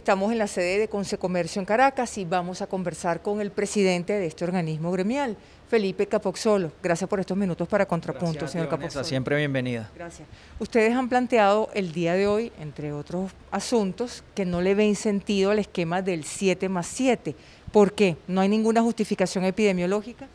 Estamos en la sede de Consecomercio en Caracas y vamos a conversar con el presidente de este organismo gremial, Felipe Capoxolo. Gracias por estos minutos para Contrapunto, señor Vanessa, Siempre bienvenida. Gracias. Ustedes han planteado el día de hoy, entre otros asuntos, que no le ven sentido al esquema del 7 más 7. ¿Por qué? ¿No hay ninguna justificación epidemiológica?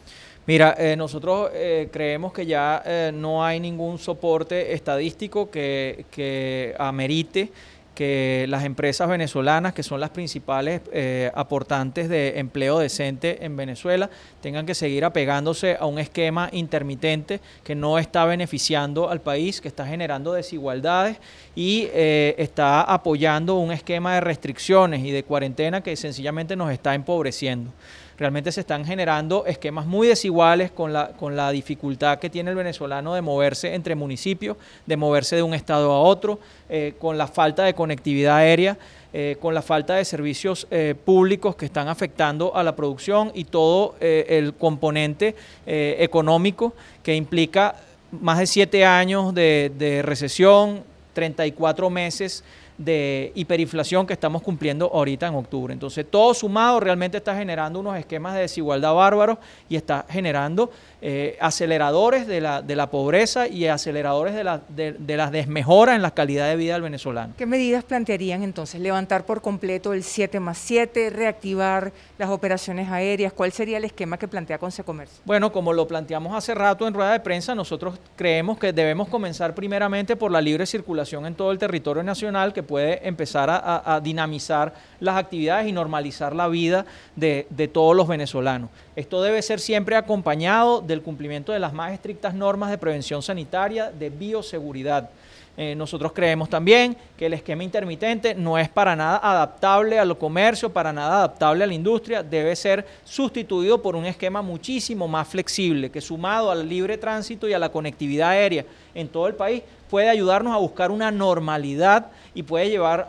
Mira, eh, nosotros eh, creemos que ya eh, no hay ningún soporte estadístico que amerite que las empresas venezolanas, que son las principales eh, aportantes de empleo decente en Venezuela, tengan que seguir apegándose a un esquema intermitente que no está beneficiando al país, que está generando desigualdades y eh, está apoyando un esquema de restricciones y de cuarentena que sencillamente nos está empobreciendo realmente se están generando esquemas muy desiguales con la, con la dificultad que tiene el venezolano de moverse entre municipios, de moverse de un estado a otro, eh, con la falta de conectividad aérea. Eh, con la falta de servicios eh, públicos que están afectando a la producción y todo el componente económico que implica más de siete años de, de recesión, 34 meses de hiperinflación que estamos cumpliendo ahorita en octubre. Entonces, todo sumado realmente está generando unos esquemas de desigualdad bárbaros y está generando eh, aceleradores de la, de la pobreza y aceleradores de, de, las desmejoras en la calidad de vida del venezolano. ¿Qué medidas plantearían entonces? ¿Levantar por completo el 7 más 7, reactivar las operaciones aéreas? ¿Cuál sería el esquema que plantea Consecomercio? Bueno, como lo planteamos hace rato en rueda de prensa, nosotros creemos que debemos comenzar primeramente por la libre circulación en todo el territorio nacional, que puede empezar a, dinamizar las actividades y normalizar la vida de, de, todos los venezolanos. Esto debe ser siempre acompañado del cumplimiento de las más estrictas normas de prevención sanitaria, de bioseguridad. Eh, nosotros creemos también que el esquema intermitente no es para nada adaptable al comercio, para nada adaptable a la industria, debe ser sustituido por un esquema muchísimo más flexible, que sumado al libre tránsito y a la conectividad aérea en todo el país, puede ayudarnos a buscar una normalidad y puede llevar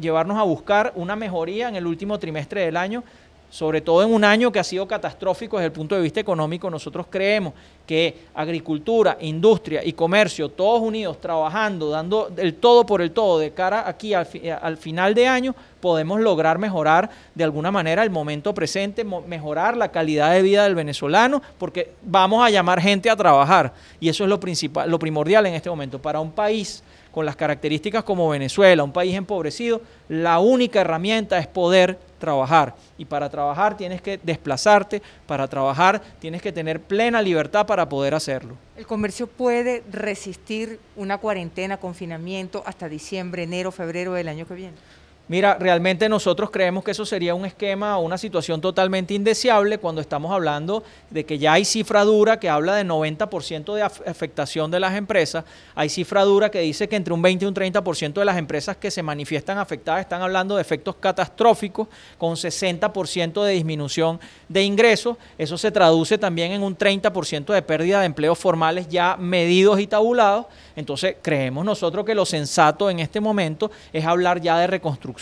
llevarnos a buscar una mejoría en el último trimestre del año sobre todo en un año que ha sido catastrófico desde el punto de vista económico, nosotros creemos que agricultura, industria y comercio, todos unidos, trabajando, dando el todo por el todo, de cara aquí al, final de año, podemos lograr mejorar de alguna manera el momento presente, mejorar la calidad de vida del venezolano, porque vamos a llamar gente a trabajar. Y eso es lo, principal, lo primordial en este momento. Para un país con las características como Venezuela, un país empobrecido, la única herramienta es poder trabajar. Y para trabajar tienes que desplazarte, para trabajar tienes que tener plena libertad para poder hacerlo. ¿El comercio puede resistir una cuarentena, confinamiento hasta diciembre, enero, febrero del año que viene? Mira, realmente nosotros creemos que eso sería un esquema o una situación totalmente indeseable cuando estamos hablando de que ya hay cifra dura que habla de 90% de afectación de las empresas, hay cifra dura que dice que entre un 20 y un 30% de las empresas que se manifiestan afectadas están hablando de efectos catastróficos con 60% de disminución de ingresos, eso se traduce también en un 30% de pérdida de empleos formales ya medidos y tabulados, entonces creemos nosotros que lo sensato en este momento es hablar ya de reconstrucción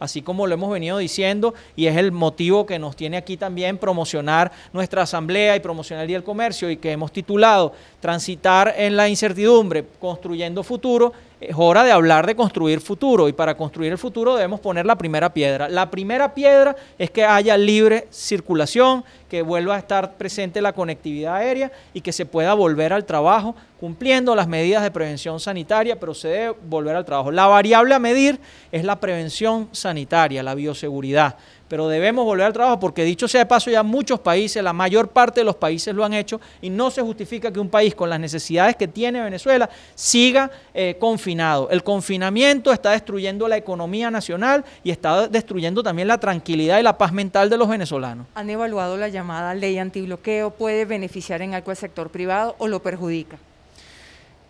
así como lo hemos venido diciendo y es el motivo que nos tiene aquí también promocionar nuestra asamblea y promocionar el Día del Comercio y que hemos titulado Transitar en la incertidumbre, construyendo futuro es hora de hablar de construir futuro y para construir el futuro debemos poner la primera piedra. La primera piedra es que haya libre circulación, que vuelva a estar presente la conectividad aérea y que se pueda volver al trabajo cumpliendo las medidas de prevención sanitaria, pero se debe volver al trabajo. La variable a medir es la prevención sanitaria, la bioseguridad pero debemos volver al trabajo porque dicho sea de paso ya muchos países, la mayor parte de los países lo han hecho y no se justifica que un país con las necesidades que tiene Venezuela siga eh, confinado. El confinamiento está destruyendo la economía nacional y está destruyendo también la tranquilidad y la paz mental de los venezolanos. ¿Han evaluado la llamada ley antibloqueo? ¿Puede beneficiar en algo al sector privado o lo perjudica?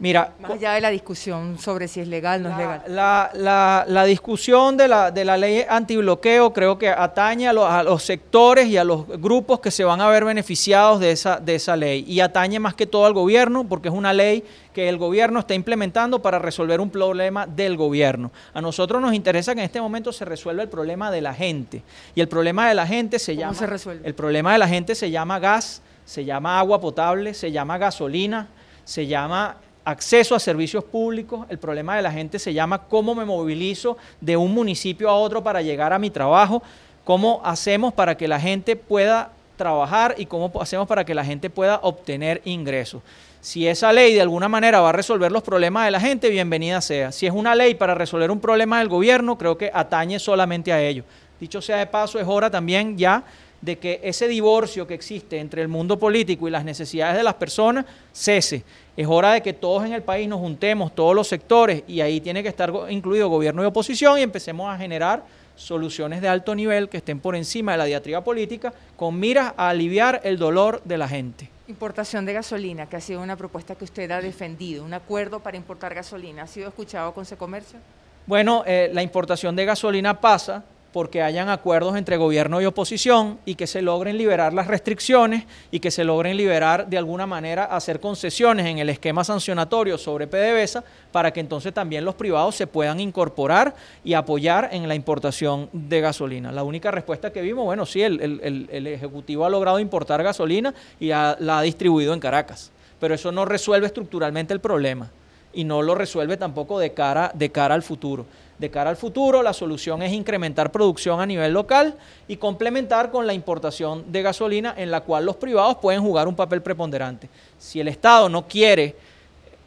Mira, más allá de la discusión sobre si es legal o no es legal. La, discusión de la, ley antibloqueo creo que atañe a los, sectores y a los grupos que se van a ver beneficiados de esa, de esa ley. Y atañe más que todo al gobierno, porque es una ley que el gobierno está implementando para resolver un problema del gobierno. A nosotros nos interesa que en este momento se resuelva el problema de la gente. Y el problema de la gente se ¿Cómo llama. Se resuelve? El problema de la gente se llama gas, se llama agua potable, se llama gasolina, se llama acceso a servicios públicos, el problema de la gente se llama cómo me movilizo de un municipio a otro para llegar a mi trabajo, cómo hacemos para que la gente pueda trabajar y cómo hacemos para que la gente pueda obtener ingresos. Si esa ley de alguna manera va a resolver los problemas de la gente, bienvenida sea. Si es una ley para resolver un problema del gobierno, creo que atañe solamente a ello. Dicho sea de paso, es hora también ya de que ese divorcio que existe entre el mundo político y las necesidades de las personas cese. Es hora de que todos en el país nos juntemos, todos los sectores, y ahí tiene que estar incluido gobierno y oposición y empecemos a generar soluciones de alto nivel que estén por encima de la diatriba política con miras a aliviar el dolor de la gente. Importación de gasolina, que ha sido una propuesta que usted ha defendido, un acuerdo para importar gasolina, ¿ha sido escuchado con comercio? Bueno, eh, la importación de gasolina pasa porque hayan acuerdos entre gobierno y oposición y que se logren liberar las restricciones y que se logren liberar de alguna manera hacer concesiones en el esquema sancionatorio sobre PDVSA para que entonces también los privados se puedan incorporar y apoyar en la importación de gasolina. La única respuesta que vimos, bueno, sí, el, Ejecutivo ha logrado importar gasolina y la ha distribuido en Caracas, pero eso no resuelve estructuralmente el problema y no lo resuelve tampoco de cara, de cara al futuro. De cara al futuro, la solución es incrementar producción a nivel local y complementar con la importación de gasolina en la cual los privados pueden jugar un papel preponderante. Si el Estado no quiere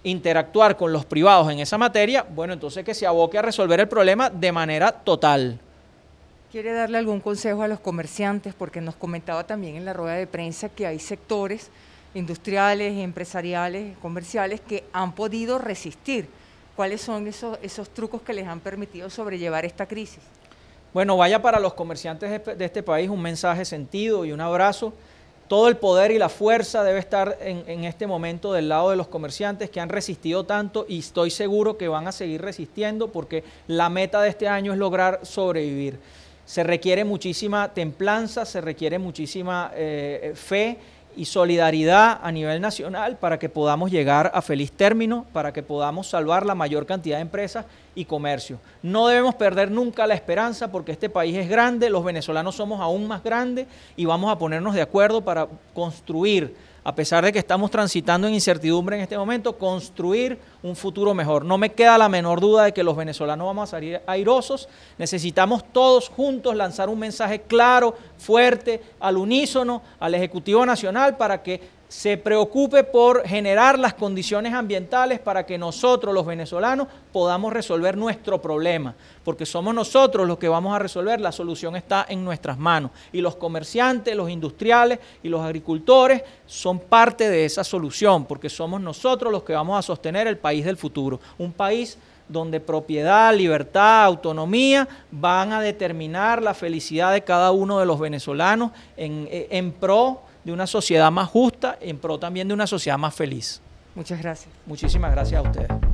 interactuar con los privados en esa materia, bueno, entonces que se aboque a resolver el problema de manera total. ¿Quiere darle algún consejo a los comerciantes? Porque nos comentaba también en la rueda de prensa que hay sectores industriales, empresariales, comerciales que han podido resistir ¿Cuáles son esos, esos trucos que les han permitido sobrellevar esta crisis? Bueno, vaya para los comerciantes de este país un mensaje sentido y un abrazo. Todo el poder y la fuerza debe estar en, este momento del lado de los comerciantes que han resistido tanto y estoy seguro que van a seguir resistiendo porque la meta de este año es lograr sobrevivir. Se requiere muchísima templanza, se requiere muchísima eh, fe y solidaridad a nivel nacional para que podamos llegar a feliz término, para que podamos salvar la mayor cantidad de empresas y comercio. No debemos perder nunca la esperanza porque este país es grande, los venezolanos somos aún más grandes y vamos a ponernos de acuerdo para construir, a pesar de que estamos transitando en incertidumbre en este momento, construir un futuro mejor. No me queda la menor duda de que los venezolanos vamos a salir airosos. Necesitamos todos juntos lanzar un mensaje claro, fuerte, al unísono, al Ejecutivo Nacional para que se preocupe por generar las condiciones ambientales para que nosotros los venezolanos podamos resolver nuestro problema, porque somos nosotros los que vamos a resolver, la solución está en nuestras manos y los comerciantes, los industriales y los agricultores son parte de esa solución, porque somos nosotros los que vamos a sostener el país del futuro, un país donde propiedad, libertad, autonomía van a determinar la felicidad de cada uno de los venezolanos en, en pro de una sociedad más justa, en pro también de una sociedad más feliz. Muchas gracias. Muchísimas gracias a ustedes.